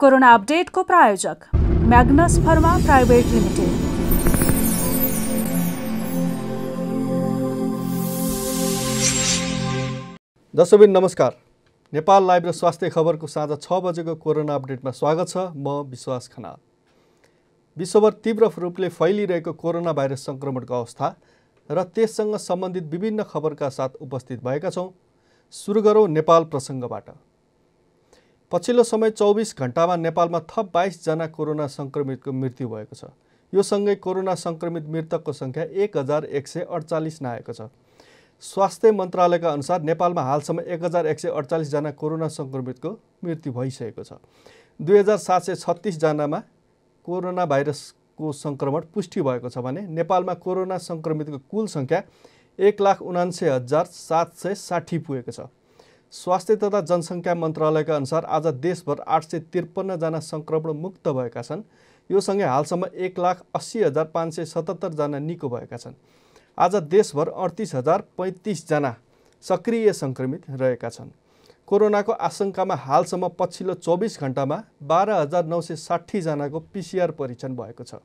corona अपडेटको प्रायोजक Magnus pharma private limited दर्शकबिन नमस्कार नेपाल लाइभ र स्वास्थ्य खबरको साँझ छ बजेको कोरोना अपडेटमा स्वागत छ म विश्वास खनाल विश्वभर तीव्र रूपले फैलिरहेको कोरोना भाइरस सङ्क्रमणको अवस्था र त्यससँग सम्बन्धित विभिन्न खबरका साथ उपस्थित भएका छौँ सुरु गरौँ नेपाल प्रसङ्गबाट पछिल्लो समय चौबिस घन्टामा नेपालमा थप बाइसजना कोरोना सङ्क्रमितको मृत्यु भएको छ यो सँगै कोरोना सङ्क्रमित मृतकको सङ्ख्या एक हजार एक सय अडचालिस नआएको छ स्वास्थ्य मन्त्रालयका अनुसार नेपालमा हालसम्म एक हजार एक सय अडचालिसजना कोरोना सङ्क्रमितको मृत्यु भइसकेको छ दुई हजार सात सय छत्तिसजनामा कोरोना भाइरसको सङ्क्रमण पुष्टि भएको छ भने नेपालमा कोरोना सङ्क्रमितको कुल सङ्ख्या एक लाख उनान्से हजार सात सय साठी पुगेको छ स्वास्थ्य तथा जनसङ्ख्या मन्त्रालयका अनुसार आज देशभर आठ सय त्रिपन्नजना सङ्क्रमण मुक्त भएका छन् यो सँगै हालसम्म एक लाख अस्सी हजार पाँच सय सतहत्तरजना निको भएका छन् आज देशभर अडतिस हजार पैँतिसजना सक्रिय सङ्क्रमित रहेका छन् कोरोनाको आशंकामा हालसम्म पछिल्लो चौबिस घन्टामा बाह्र हजार नौ सय साठीजनाको पिसिआर परीक्षण भएको छ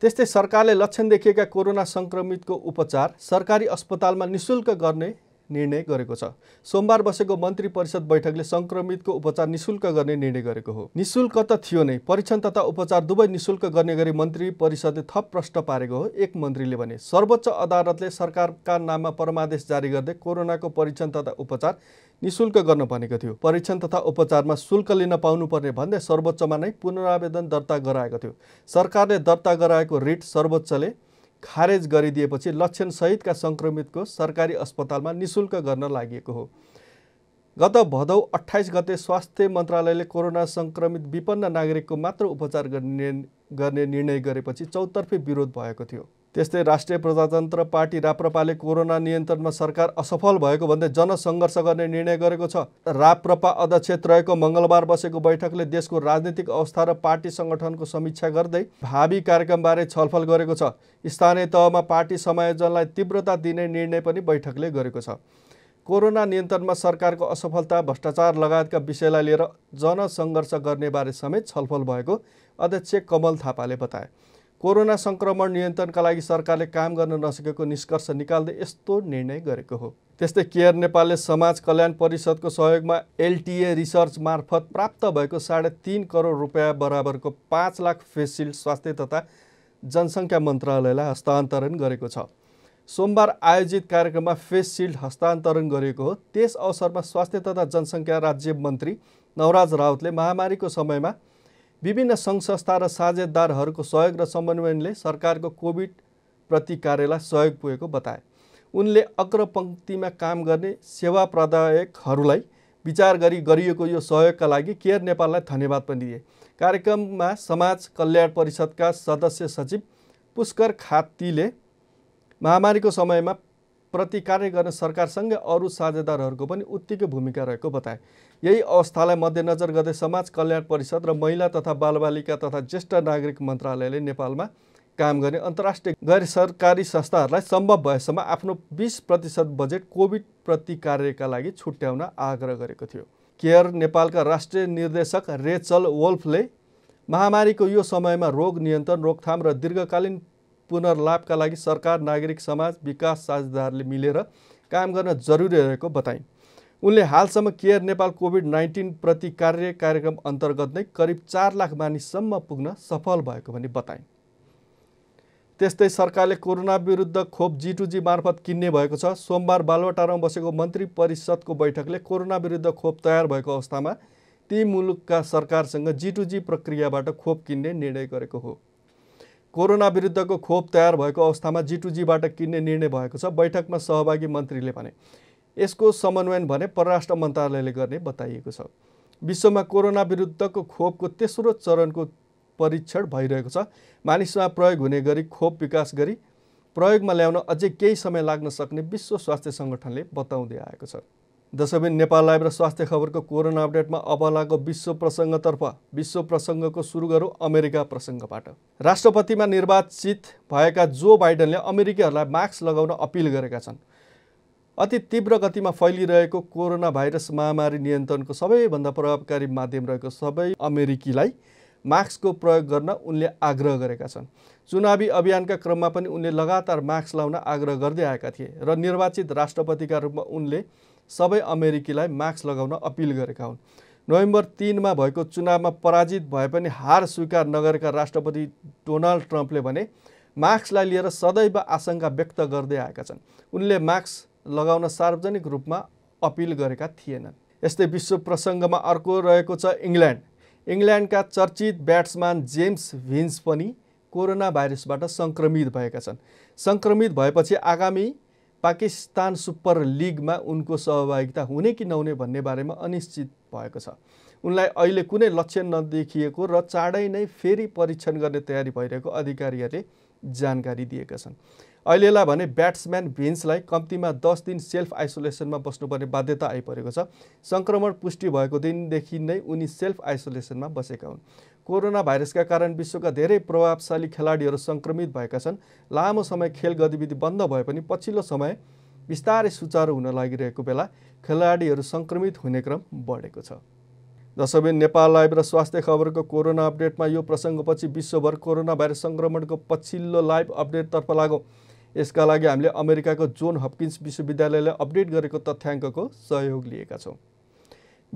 त्यस्तै सरकारले लक्षण देखिएका कोरोना सङ्क्रमितको उपचार सरकारी अस्पतालमा निशुल्क गर्ने निर्णय गरेको छ सोमबार बसेको मन्त्री परिषद बैठकले संक्रमितको उपचार निशुल्क गर्ने निर्णय गरेको हो निशुल्क त थियो नै परीक्षण तथा उपचार दुवै निशुल्क गर्ने गरी मन्त्री परिषदले थप प्रश्न पारेको हो एक मन्त्रीले भने सर्वोच्च अदालतले सरकारका नाममा परमादेश जारी गर्दै कोरोनाको परीक्षण तथा उपचार निशुल्क गर्न भनेको थियो परीक्षण तथा उपचारमा शुल्क लिन पाउनुपर्ने भन्दै सर्वोच्चमा नै पुनरावेदन दर्ता गराएको थियो सरकारले दर्ता गराएको रिट सर्वोच्चले खारेज गरिदिएपछि लक्षणसहितका सङ्क्रमितको सरकारी अस्पतालमा निशुल्क गर्न लागि हो गत भदौ अठाइस गते स्वास्थ्य मन्त्रालयले कोरोना सङ्क्रमित विपन्न नागरिकको मात्र उपचार गर्ने गर्ने निर्णय गरेपछि चौतर्फी विरोध भएको थियो त्यस्तै राष्ट्रिय प्रजातन्त्र पार्टी राप्रपाले कोरोना नियन्त्रणमा सरकार असफल भएको भन्दै जनसङ्घर्ष गर्ने निर्णय गरेको छ राप्रपा अध्यक्ष रहेको मङ्गलबार बसेको बैठकले देशको राजनीतिक अवस्था र पार्टी सङ्गठनको समीक्षा गर्दै भावी कार्यक्रमबारे छलफल गरेको छ स्थानीय तहमा पार्टी समायोजनलाई तीव्रता दिने निर्णय पनि बैठकले गरेको छ कोरोना नियन्त्रणमा सरकारको असफलता भ्रष्टाचार लगायतका विषयलाई लिएर जनसङ्घर्ष गर्नेबारे समेत छलफल भएको अध्यक्ष कमल थापाले बताए कोरोना सङ्क्रमण नियन्त्रणका लागि सरकारले काम गर्न नसकेको निष्कर्ष निकाल्दै यस्तो निर्णय गरेको हो त्यस्तै केयर नेपालले समाज कल्याण परिषदको सहयोगमा एलटिए रिसर्च मार्फत प्राप्त भएको साढे तिन करोड रुपियाँ बराबरको पाँच लाख फेसिल्ड स्वास्थ्य तथा जनसङ्ख्या मन्त्रालयलाई हस्तान्तरण गरेको छ सोमबार आयोजित कार्यक्रममा फेस सिल्ड हस्तान्तरण गरिएको हो त्यस अवसरमा स्वास्थ्य तथा जनसङ्ख्या राज्य मन्त्री नवराज राउतले महामारीको समयमा विभिन्न सङ्घ संस्था र साझेदारहरूको सहयोग र समन्वयनले सरकारको कोभिड प्रति कार्यलाई सहयोग पुगेको बताए उनले अग्रपङ्क्तिमा काम गर्ने सेवा प्रदायकहरूलाई विचार गरी गरिएको यो सहयोगका लागि केयर नेपाललाई धन्यवाद पनि दिए कार्यक्रममा समाज कल्याण परिषदका सदस्य सचिव पुष्कर खातीले महामारीको समयमा प्रति कार्य गर्न सरकारसँगै अरू साझेदारहरूको पनि उत्तिकै भूमिका रहेको बताए यही अवस्थालाई मध्यनजर गर्दै समाज कल्याण परिषद र महिला तथा बालबालिका तथा ज्येष्ठ नागरिक मन्त्रालयले नेपालमा काम गर्ने अन्तर्राष्ट्रिय गैर सरकारी संस्थाहरूलाई सम्भव भएसम्म आफ्नो बिस प्रतिशत बजेट कोभिड प्रति कार्यका लागि छुट्याउन आग्रह गरेको थियो केयर नेपालका राष्ट्रिय निर्देशक रेचल वोल्फले महामारीको यो समयमा रोग नियन्त्रण रोकथाम र दीर्घकालीन पुनर्लाभका लागि सरकार नागरिक समाज विकास साझेदारले मिलेर काम गर्न जरुरी रहेको बताइन् उनले हालसम्म केयर नेपाल कोभिड प्रति कार्य कार्यक्रम अन्तर्गत नै करिब चार लाख मानिससम्म पुग्न सफल भएको भनी बताइन् त्यस्तै सरकारले कोरोना विरुद्ध खोप जी टू जी मार्फत किन्ने भएको छ सोमबार बालुवाटारमा बसेको मन्त्री परिषदको बैठकले कोरोना विरुद्ध खोप तयार भएको अवस्थामा ती मुलुकका सरकारसँग जी टू जी प्रक्रियाबाट खोप किन्ने निर्णय गरेको हो कोरोना विरुद्धको खोप तयार भएको अवस्थामा जिटुजीबाट किन्ने निर्णय भएको छ बैठकमा सहभागी मन्त्रीले भने यसको समन्वयन भने परराष्ट्र मन्त्रालयले गर्ने बताइएको छ विश्वमा कोरोना विरुद्धको खोपको तेस्रो चरणको परीक्षण भइरहेको छ मानिसमा प्रयोग हुने गरी खोप विकास गरी प्रयोगमा ल्याउन अझै केही समय लाग्न सक्ने विश्व स्वास्थ्य सङ्गठनले बताउँदै आएको छ दशबिन नेपाल लाइभ र स्वास्थ्य खबरको कोरोना अपडेटमा अब विश्व प्रसङ्गतर्फ विश्व प्रसङ्गको सुरु गरौँ अमेरिका प्रसङ्गबाट राष्ट्रपतिमा निर्वाचित भएका जो बाइडेनले अमेरिकीहरूलाई मास्क लगाउन अपिल गरेका छन् अति तीव्र गतिमा फैलिरहेको कोरोना भाइरस महामारी नियन्त्रणको सबैभन्दा प्रभावकारी माध्यम रहेको सबै अमेरिकीलाई मास्कको प्रयोग गर्न उनले आग्रह गरेका छन् चुनावी अभियानका क्रममा पनि उनले लगातार मास्क लाउन आग्रह गर्दै आएका थिए र निर्वाचित राष्ट्रपतिका रूपमा उनले सबै अमेरिकीलाई मास्क लगाउन अपिल गरेका हुन् नोभेम्बर तिनमा भएको चुनावमा पराजित भए पनि हार स्वीकार नगरेका राष्ट्रपति डोनाल्ड ट्रम्पले भने मास्कलाई लिएर सदैव आशंका व्यक्त गर्दै आएका छन् उनले मास्क लगाउन सार्वजनिक रूपमा अपिल गरेका थिएनन् यस्तै विश्व प्रसङ्गमा अर्को रहेको छ इङ्ल्यान्ड इङ्ल्यान्डका चर्चित ब्याट्सम्यान जेम्स भिन्स पनि कोरोना भाइरसबाट सङ्क्रमित भएका छन् सङ्क्रमित भएपछि आगामी पाकिस्तान सुपर लिगमा उनको सहभागिता हुने कि नहुने भन्ने बारेमा अनिश्चित भएको छ उनलाई अहिले कुनै लक्ष्य नदेखिएको र चाँडै नै फेरि परीक्षण गर्ने तयारी भइरहेको अधिकारीहरूले जानकारी दिएका छन् अहिलेलाई भने ब्याट्सम्यान भिन्सलाई कम्तीमा दस दिन सेल्फ आइसोलेसनमा बस्नुपर्ने बाध्यता आइपरेको छ सङ्क्रमण पुष्टि भएको दिनदेखि नै उनी सेल्फ आइसोलेसनमा बसेका हुन् कोरोना भाइरसका कारण विश्वका धेरै प्रभावशाली खेलाडीहरू सङ्क्रमित भएका छन् लामो समय खेल गतिविधि बन्द भए पनि पछिल्लो समय बिस्तारै सुचारू हुन लागिरहेको बेला खेलाडीहरू सङ्क्रमित हुने क्रम बढेको छ जसबिन नेपाल लाइभ र स्वास्थ्य खबरको कोरोना अपडेटमा यो प्रसङ्गपछि विश्वभर कोरोना भाइरस सङ्क्रमणको पछिल्लो लाइभ अपडेटतर्फ लागौँ यसका लागि हामीले अमेरिकाको जोन हप्किन्स विश्वविद्यालयले अपडेट गरेको तथ्याङ्कको सहयोग लिएका छौँ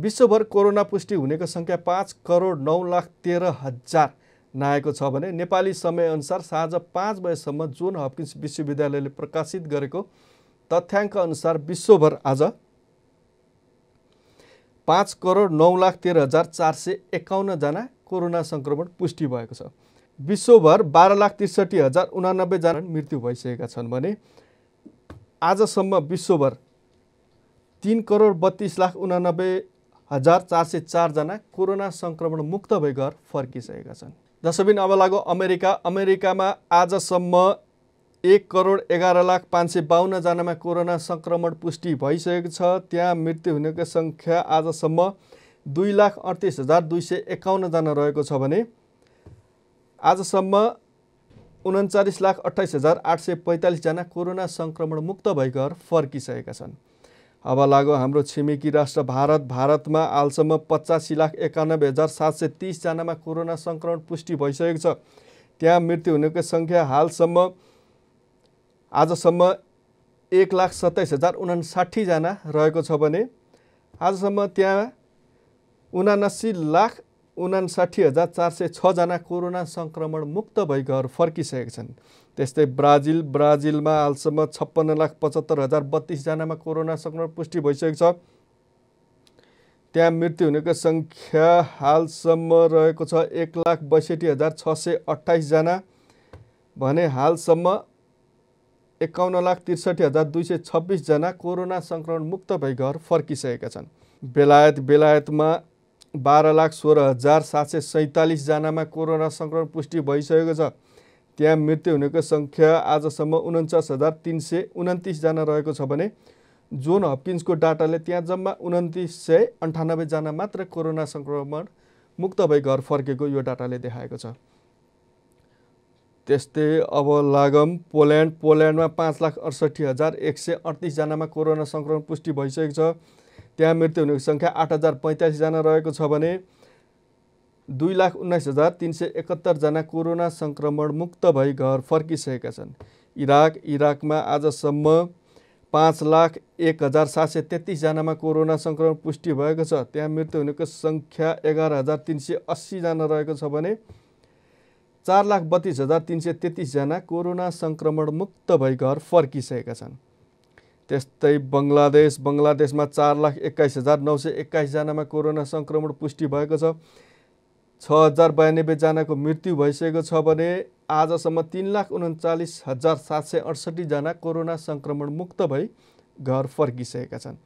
विश्वभर कोरोना पुष्टि हुनेको सङ्ख्या पाँच करोड नौ लाख तेह्र हजार नआएको छ भने नेपाली समयअनुसार साँझ पाँच बजेसम्म जोन हपकिन्स विश्वविद्यालयले प्रकाशित गरेको अनुसार विश्वभर आज पाँच करोड नौ लाख तेह्र हजार चार सय एकाउन्नजना कोरोना सङ्क्रमण पुष्टि भएको छ विश्वभर बाह्र लाख त्रिसठी हजार उनानब्बेजना मृत्यु भइसकेका छन् भने आजसम्म विश्वभर तिन करोड बत्तिस लाख उनानब्बे हजार चार सय चारजना कोरोना सङ्क्रमण मुक्त भई घर फर्किसकेका छन् जसबिन अब लाग्यो अमेरिका अमेरिकामा आजसम्म एक करोड एघार लाख पाँच सय बाहन्नजनामा कोरोना सङ्क्रमण पुष्टि भइसकेको छ त्यहाँ मृत्यु हुनेको सङ्ख्या आजसम्म दुई लाख अडतिस हजार दुई सय एकाउन्नजना रहेको छ भने आजसम्म उन्चालिस लाख अट्ठाइस हजार आठ सय पैँतालिसजना कोरोना सङ्क्रमण मुक्त भई घर फर्किसकेका छन् अब लाग्यो हाम्रो छिमेकी राष्ट्र भारत भारतमा हालसम्म पचासी लाख एकानब्बे हजार सात सय तिसजनामा कोरोना सङ्क्रमण पुष्टि भइसकेको छ त्यहाँ मृत्यु हुनेको सङ्ख्या हालसम्म आजसम्म एक लाख सत्ताइस हजार उनासाठीजना रहेको छ भने आजसम्म त्यहाँ उनासी लाख उनासाठी हजार चार सय छजना कोरोना सङ्क्रमण मुक्त भई घर फर्किसकेका छन् त्यस्तै ब्राजिल ब्राजिलमा हालसम्म छप्पन्न लाख पचहत्तर हजार बत्तिसजनामा कोरोना सङ्क्रमण पुष्टि भइसकेको छ त्यहाँ मृत्यु हुनेको सङ्ख्या हालसम्म रहेको छ एक लाख बैसठी हजार छ सय अठाइसजना भने हालसम्म एकाउन्न लाख त्रिसठी हजार दुई सय छब्बिसजना कोरोना सङ्क्रमण मुक्त भई घर फर्किसकेका छन् बेलायत बेलायतमा बाह्र लाख सोह्र हजार सात सय सैँतालिसजनामा कोरोना सङ्क्रमण पुष्टि भइसकेको छ त्यहाँ मृत्यु हुनेको सङ्ख्या आजसम्म उन्चास हजार तिन सय उन्तिसजना रहेको छ भने जोन हपकिन्सको डाटाले त्यहाँ जम्मा उन्तिस सय अन्ठानब्बेजना मात्र कोरोना सङ्क्रमण मुक्त भई घर फर्केको यो डाटाले देखाएको छ त्यस्तै अब लागम पोल्यान्ड पोल्यान्डमा पाँच लाख अडसट्ठी हजार एक सय अडतिसजनामा कोरोना सङ्क्रमण पुष्टि भइसकेको छ त्यहाँ मृत्यु हुनेको सङ्ख्या आठ हजार पैँतालिसजना रहेको छ भने दुई लाख उन्नाइस हजार तिन सय एकहत्तरजना कोरोना सङ्क्रमण मुक्त भई घर फर्किसकेका छन् इराक इराकमा आजसम्म पाँच लाख एक हजार सात सय तेत्तिसजनामा कोरोना सङ्क्रमण पुष्टि भएको छ त्यहाँ मृत्यु हुनेको सङ्ख्या एघार हजार तिन सय अस्सीजना रहेको छ भने चार लाख बत्तिस हजार तिन सय तेत्तिसजना कोरोना सङ्क्रमण मुक्त भई घर फर्किसकेका छन् त्यस्तै बङ्गलादेश बङ्गलादेशमा चार लाख एक्काइस हजार नौ सय एक्काइसजनामा कोरोना सङ्क्रमण पुष्टि भएको छ छ हजार बयानब्बेजनाको मृत्यु भइसकेको छ भने आजसम्म तिन लाख उन्चालिस हजार सात सय अडसट्ठीजना कोरोना सङ्क्रमण मुक्त भई घर फर्किसकेका छन्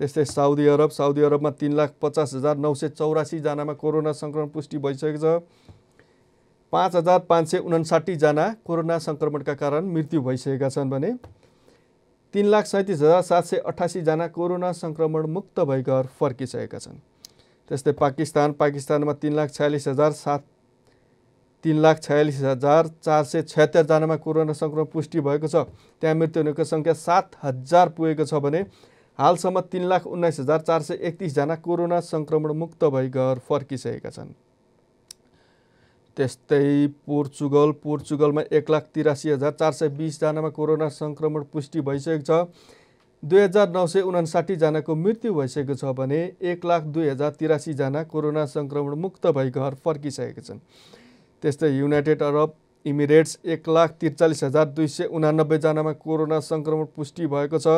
त्यस्तै साउदी अरब साउदी अरबमा तिन लाख पचास हजार नौ सय चौरासीजनामा कोरोना सङ्क्रमण पुष्टि भइसकेको छ पाँच हजार पाँच सय उनासाठीजना कोरोना सङ्क्रमणका कारण मृत्यु भइसकेका छन् भने तिन लाख सैँतिस हजार सात सय अठासीजना कोरोना सङ्क्रमण मुक्त भई घर फर्किसकेका छन् त्यस्तै पाकिस्तान पाकिस्तानमा तिन लाख छयालिस हजार सात तिन लाख छयालिस हजार चार सय छत्तरजनामा कोरोना सङ्क्रमण पुष्टि भएको छ त्यहाँ मृत्यु हुनेको सङ्ख्या सात हजार पुगेको छ भने हालसम्म तिन लाख उन्नाइस हजार चार सय एकतिसजना कोरोना सङ्क्रमण मुक्त भई घर फर्किसकेका छन् त्यस्तै पोर्चुगल पोर्चुगलमा एक लाख तिरासी हजार चार सय बिसजनामा कोरोना सङ्क्रमण पुष्टि भइसकेको छ दुई हजार नौ सय उनासाठीजनाको मृत्यु भइसकेको छ भने एक लाख दुई हजार तिरासीजना कोरोना सङ्क्रमण मुक्त भई घर फर्किसकेका छन् त्यस्तै युनाइटेड अरब इमिरेट्स एक लाख त्रिचालिस हजार दुई सय उनानब्बेजनामा कोरोना सङ्क्रमण पुष्टि भएको छ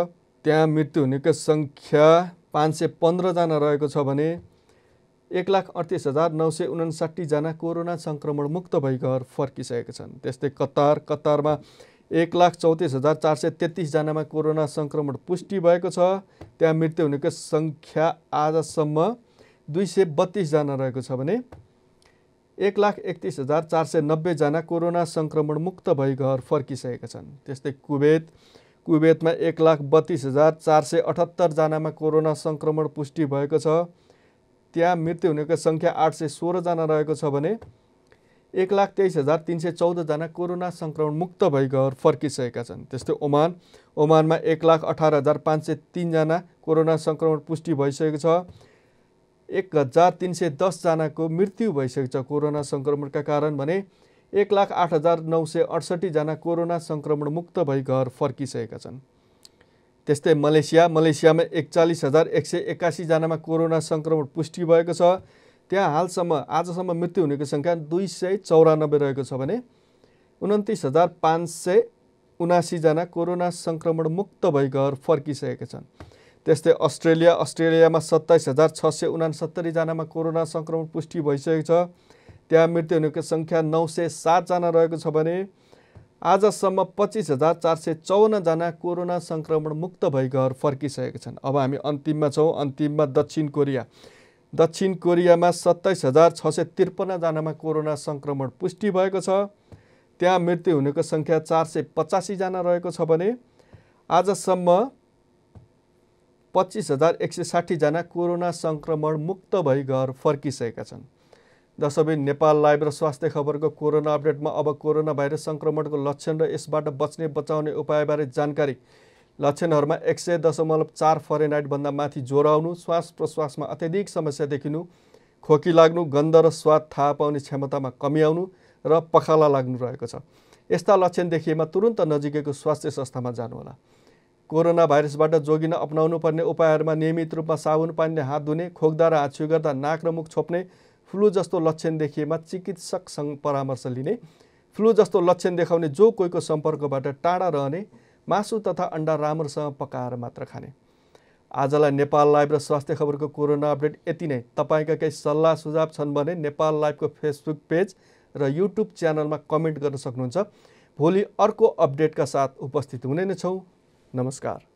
त्यहाँ मृत्यु हुनेको सङ्ख्या पाँच सय पन्ध्रजना रहेको छ भने एक लाख अडतिस हजार नौ सय उनासाठीजना कोरोना सङ्क्रमणमुक्त भई घर फर्किसकेका छन् त्यस्तै कतार कतारमा एक लाख चौतिस हजार चार सय तेत्तिसजनामा कोरोना सङ्क्रमण पुष्टि भएको छ त्यहाँ मृत्यु हुनेको सङ्ख्या आजसम्म दुई सय बत्तिसजना रहेको छ भने एक लाख एकतिस हजार चार सय नब्बेजना कोरोना सङ्क्रमण मुक्त भई घर फर्किसकेका छन् त्यस्तै कुवेत कुवेतमा एक लाख बत्तिस हजार चार सय अठहत्तरजनामा कोरोना सङ्क्रमण पुष्टि भएको छ त्यहाँ मृत्यु हुनेको सङ्ख्या आठ सय सोह्रजना रहेको छ भने एक लाख तेइस हजार तिन सय चौधजना कोरोना सङ्क्रमण मुक्त भई घर फर्किसकेका छन् त्यस्तै ओमान ओमानमा एक लाख अठार हजार पाँच सय तिनजना कोरोना सङ्क्रमण पुष्टि भइसकेको छ एक हजार तिन सय दसजनाको मृत्यु भइसकेको छ कोरोना सङ्क्रमणका कारण भने एक लाख आठ हजार नौ सय अडसट्ठीजना कोरोना सङ्क्रमण मुक्त भई घर फर्किसकेका छन् त्यस्तै मलेसिया मलेसियामा एकचालिस हजार एक सय एक्कासीजनामा कोरोना सङ्क्रमण पुष्टि भएको छ त्यहाँ हालसम्म आजसम्म मृत्यु हुनेको सङ्ख्या दुई सय चौरानब्बे रहेको छ भने उन्तिस हजार पाँच सय उनासीजना कोरोना सङ्क्रमण मुक्त भई घर फर्किसकेका छन् त्यस्तै अस्ट्रेलिया अस्ट्रेलियामा सत्ताइस हजार छ सय उनासत्तरीजनामा कोरोना सङ्क्रमण पुष्टि भइसकेको छ त्यहाँ मृत्यु हुनेको सङ्ख्या नौ सय सातजना रहेको छ भने आजसम्म पच्चिस हजार चार सय चौवन्नजना कोरोना सङ्क्रमण मुक्त भई घर फर्किसकेका छन् अब हामी अन्तिममा छौँ अन्तिममा दक्षिण कोरिया दक्षिण कोरियामा सत्ताइस हजार छ सय त्रिपन्नजनामा कोरोना सङ्क्रमण पुष्टि भएको छ त्यहाँ मृत्यु हुनेको सङ्ख्या चार सय पचासीजना रहेको छ भने आजसम्म पच्चिस हजार एक सय साठीजना कोरोना सङ्क्रमण मुक्त भई घर फर्किसकेका छन् र नेपाल लाइभ र स्वास्थ्य खबरको कोरोना अपडेटमा अब कोरोना भाइरस सङ्क्रमणको लक्षण र यसबाट बच्ने बचाउने उपायबारे जानकारी लक्षणहरूमा एक सय दशमलव चार फरेनाइटभन्दा माथि ज्वरो आउनु श्वास प्रश्वासमा अत्यधिक समस्या देखिनु खोकी लाग्नु गन्ध र स्वाद थाहा पाउने क्षमतामा कमी आउनु र पखाला लाग्नु रहेको छ यस्ता लक्षण देखिएमा तुरुन्त नजिकैको स्वास्थ्य संस्थामा जानुहोला कोरोना भाइरसबाट जोगिन अप्नाउनु पर्ने उपायहरूमा नियमित रूपमा साबुन पानीले हात धुने खोक्दा र हाँछु गर्दा नाक र मुख छोप्ने फ्लू जस्तो लक्षण देखिएमा चिकित्सकसँग परामर्श लिने फ्लू जस्तो लक्षण देखाउने जो कोहीको सम्पर्कबाट टाढा रहने मासु तथा अन्डा राम्रोसँग पकाएर मात्र खाने आजलाई नेपाल लाइभ र स्वास्थ्य खबरको कोरोना अपडेट यति नै तपाईँका केही सल्लाह सुझाव छन् भने नेपाल लाइभको फेसबुक पेज र युट्युब च्यानलमा कमेन्ट गर्न सक्नुहुन्छ भोलि अर्को अपडेटका साथ उपस्थित हुने नै छौँ नमस्कार